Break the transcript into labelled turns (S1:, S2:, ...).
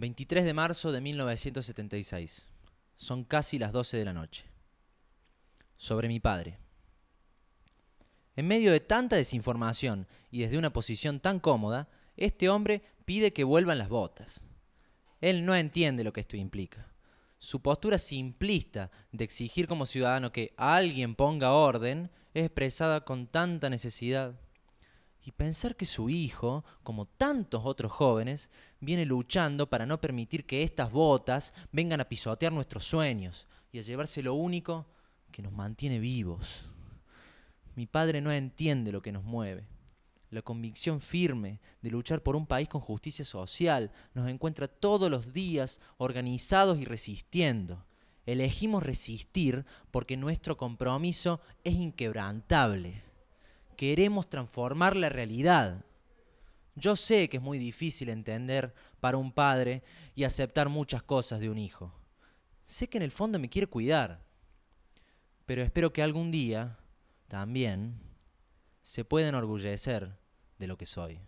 S1: 23 de marzo de 1976. Son casi las 12 de la noche. Sobre mi padre. En medio de tanta desinformación y desde una posición tan cómoda, este hombre pide que vuelvan las botas. Él no entiende lo que esto implica. Su postura simplista de exigir como ciudadano que alguien ponga orden es expresada con tanta necesidad. Y pensar que su hijo, como tantos otros jóvenes, viene luchando para no permitir que estas botas vengan a pisotear nuestros sueños y a llevarse lo único que nos mantiene vivos. Mi padre no entiende lo que nos mueve. La convicción firme de luchar por un país con justicia social nos encuentra todos los días organizados y resistiendo. Elegimos resistir porque nuestro compromiso es inquebrantable queremos transformar la realidad. Yo sé que es muy difícil entender para un padre y aceptar muchas cosas de un hijo. Sé que en el fondo me quiere cuidar, pero espero que algún día también se pueda enorgullecer de lo que soy.